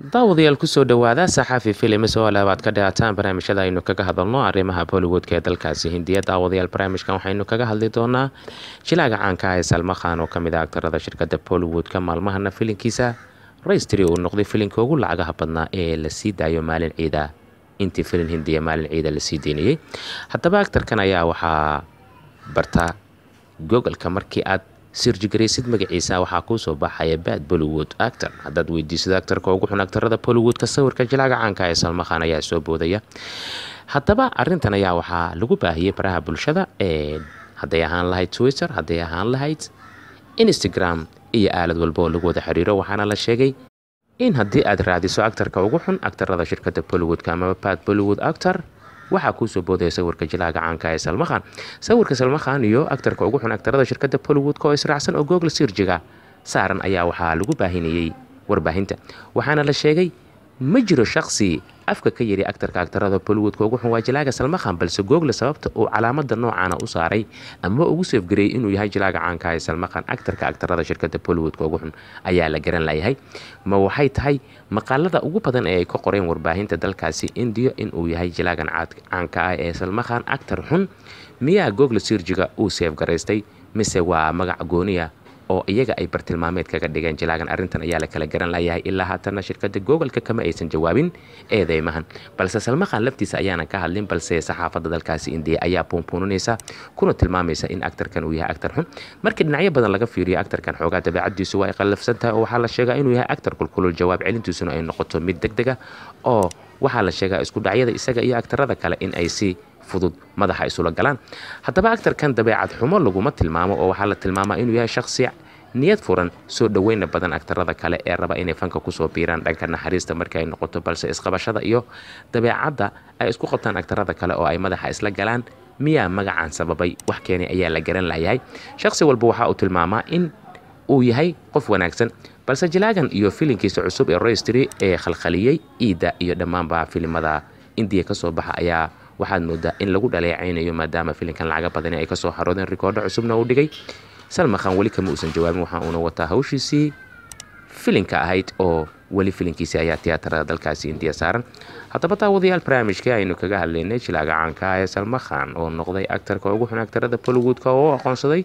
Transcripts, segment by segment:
daawadayaal kusoo dhawaada saxaafi filims oo lebaad ka dhaataan barnaamijyada aynu kaga hadalno arrimaha bollywoodka ee dalkaasi hindiya daawadayaal barnaamijkan waxaynu kaga hadli doonaa jilaaga caanka ah ee salma khan oo kamid ah agtarada shirkada bollywoodka maalmahana filinkiisa raystri uu noqday filinka ugu lacagaha badnaa ee lasii daayo maalin ciida intii filin hindiya maalin ciida lasii deynayay haddaba agtarkan ayaa waxaa barta gogalka markii aad sirjigaraysid magaciisa waxaa kuu soo baxaya bad bollywood actor haddaad weydiisada actarka ugu xun actarada bollywoodka sawirka jilaaga caanka ee salmakhan ayaa soo boodaya haddaba arintan ayaa waxaa lagu baahiyay baraha bulshada ee hadday ahaan lahayd twitter hadday ahaan lahayd instagram iyo aalad walba oo lagu wada xiriiro waxaana la sheegay in haddii aad raadiso actarka ugu xun actarada shirkada bollywoodka amaba bad bollywood actor waxaa kuusoo boodaya sawirka jilaaga caanka ee salmakhan sawirka salmakhan iyo aktarka ugu xun agtarada shirkada bollywoodka oo israacsan oo googla sirjiga saaran ayaa waxaa lagu baahinayey warbaahinta waxaana la sheegay ma jiro shaqsi afka ka yiri agtarka agtarada bollywoodka ugu xun waa jilaaga salmakhan balse google sababta uu calaamada noocaana u saaray ama ugu seefgareeyay inuu yahay jilaaga caanka ee salmakhan agtarka agtarada shirkada bollywoodka ugu xun ayaa la garan layahay ma waxay tahay maqaalada ugu badan ee ay ka qoreen warbaahinta dalkaasi indiya inuu yahay jilaagan caanka ah ee salmakhan agtar xun miyaa google sirjiga uu seefgaraystay mise waa magac gooniya oo iyaga ay bartilmaameed kaga dhigeen jilaagan arrintan ayaa la kala garan layahay ilaa haatanna shirkada googalka kama aysan jawaabin eedeymahan balse salmaqan laftiisa ayaanan ka hadlin balse saxaafadda dalkaasi indiya ayaa buunbuuninaysa kuna tilmaamaysa in actarkan uu yahay actar xun markii dhinacyo badan laga fiiriyo actarkan xoogaa dabeecadiisu waa ay qallafsan tahay oo waxaa la sheegaa inuu yahay actar kulkulul jawaab celintiisuna ay noqoto mid deg deg oo waxaa la sheegaa isku dhacyada isaga iyo aktarada kale in ay si fudud madaxa isula galaan haddaba aktarkan dabeecad xumo laguma tilmaamo oo waxaa la tilmaamaa inuu yahay shaqsi niyad furan soo dhaweyna badan aktarada kale ee raba inay fanka kusoo biiraan dhanka naxariista marka ay noqoto balse isqabashada iyo dabeecadda ay isku qabtaan aktarada kale oo ay madaxa isla galaan miyaa magacaan sababay wax keenay ayaa la garan layahay shaqsi walba waxa uu tilmaamaa in uu yahay qof wanaagsan balse jilaagan iyo filinkiisa cusub ee roystry ee khalkhaliyey iidda iyo dhammaanba filimada indiya kasoo baxa ayaa waxaad moodaa in lagu dhaleecaynayo maadaama filinkan lacaga badani ay kasoo haroodeen rikoordho cusubna u dhigay salma khan weli kama uusan jawaabin waxaa uuna wataa hawshiisii filinka ahayd oo weli filinkiisi ayaa tiyaatarada dalkaasi indiya saaran haddaba daawadayaal barnaamijka aynu kaga hadlaynay jilaaga caanka ah ee salma khan oo noqday aktarka ugu xun aktarada bollywoodka oo u aqoonsaday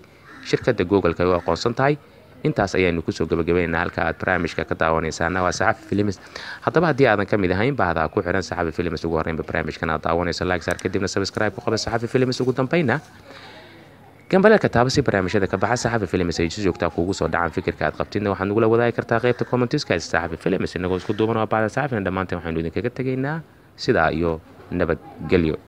shirkadda googleka ay u aqoonsan tahay intaas ayaanu kusoo gabagabaynaa halka aad barnaamijka ka daawanaysaana waa saxafi filimis haddaba haddii aadan kamid ahayn baahdaa ku xiran saxafi filimis ugu horreynba barnaamijkan aad daawanayso lagsar kadibna sabscribe ku qoba saxafi filimis ugu dambayna gambaleelka taabasi barnaamijyada ka baxa saxafi filimis ay si joogtaa kuugu soo dhacan fikirka aad qabtidna waxaad nagula wadaagi kartaa qeybta commentiska saxafi filimis inagoo isku duuban oo bacda saxafina dhammaanteen waxaynu idinkaga tegaynaa sidaa iyo nabadgelyo